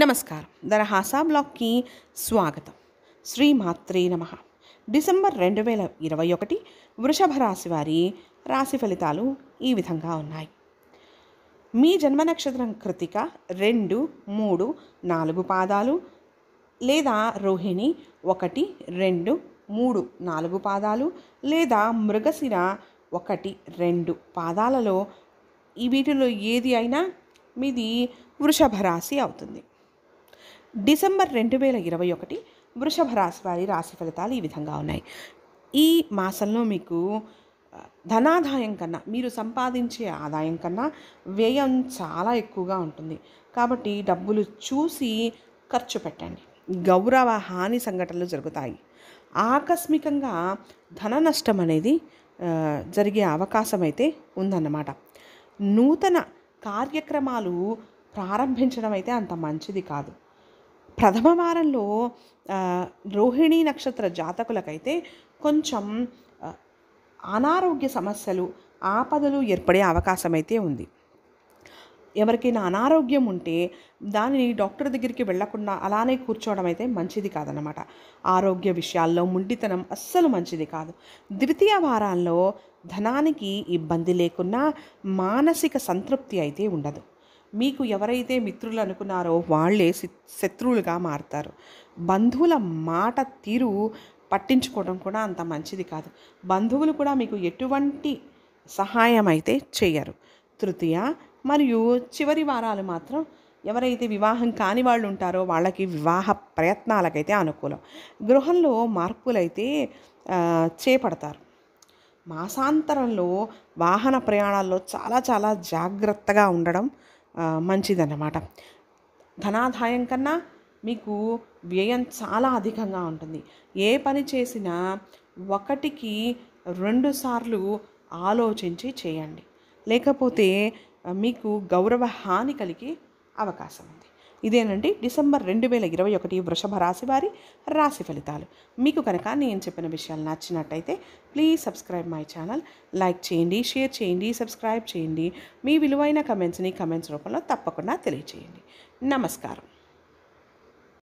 నమస్కారం దరహాసా బ్లాగ్కి స్వాగతం శ్రీ మాత్రే నమ డిసెంబర్ రెండు వేల ఇరవై ఒకటి వృషభ రాశి వారి రాశి ఫలితాలు ఈ విధంగా ఉన్నాయి మీ జన్మ నక్షత్రం కృతిక రెండు మూడు నాలుగు పాదాలు లేదా రోహిణి ఒకటి రెండు మూడు నాలుగు పాదాలు లేదా మృగశిర ఒకటి రెండు పాదాలలో ఈ వీటిలో ఏది అయినా మీది వృషభ రాశి అవుతుంది డిసెంబర్ రెండు వేల ఇరవై ఒకటి వృషభ రాశి వారి రాశి ఫలితాలు ఈ విధంగా ఉన్నాయి ఈ మాసంలో మీకు ధనాదాయం కన్నా మీరు సంపాదించే ఆదాయం కన్నా వ్యయం చాలా ఎక్కువగా ఉంటుంది కాబట్టి డబ్బులు చూసి ఖర్చు పెట్టండి గౌరవ హాని సంఘటనలు జరుగుతాయి ఆకస్మికంగా ధన నష్టం అనేది జరిగే అవకాశం అయితే ఉందన్నమాట నూతన కార్యక్రమాలు ప్రారంభించడం అయితే అంత మంచిది కాదు ప్రథమ వారంలో రోహిణీ నక్షత్ర జాతకులకైతే కొంచెం అనారోగ్య సమస్యలు ఆపదలు ఏర్పడే అవకాశం అయితే ఉంది ఎవరికైనా అనారోగ్యం ఉంటే దానిని డాక్టర్ దగ్గరికి వెళ్లకుండా అలానే కూర్చోవడం అయితే మంచిది కాదనమాట ఆరోగ్య విషయాల్లో ముండితనం అస్సలు మంచిది కాదు ద్వితీయ వారాల్లో ధనానికి ఇబ్బంది లేకున్నా మానసిక సంతృప్తి అయితే ఉండదు మీకు ఎవరైతే మిత్రులు అనుకున్నారో వాళ్ళే శత్రువులుగా మారుతారు బంధువుల మాట తీరు పట్టించుకోవడం కూడా అంత మంచిది కాదు బంధువులు కూడా మీకు ఎటువంటి సహాయం అయితే చేయరు తృతీయ మరియు చివరి వారాలు మాత్రం ఎవరైతే వివాహం కాని వాళ్ళు ఉంటారో వాళ్ళకి వివాహ ప్రయత్నాలకైతే అనుకూలం గృహంలో మార్పులైతే చేపడతారు మాసాంతరంలో వాహన ప్రయాణాల్లో చాలా చాలా జాగ్రత్తగా ఉండడం మంచిదన్నమాట ధనాదాయం కన్నా మీకు వ్యయం చాలా అధికంగా ఉంటుంది ఏ పని చేసినా ఒకటికి రెండు సార్లు ఆలోచించి చేయండి లేకపోతే మీకు గౌరవ హాని కలిగే అవకాశం ఉంది ఇదేనండి డిసెంబర్ రెండు వేల ఇరవై ఒకటి వృషభ రాశి వారి రాశి ఫలితాలు మీకు కనుక నేను చెప్పిన విషయాలు నచ్చినట్టయితే please subscribe my channel like చేయండి షేర్ చేయండి సబ్స్క్రైబ్ చేయండి మీ విలువైన కమెంట్స్ని కమెంట్స్ రూపంలో తప్పకుండా తెలియచేయండి నమస్కారం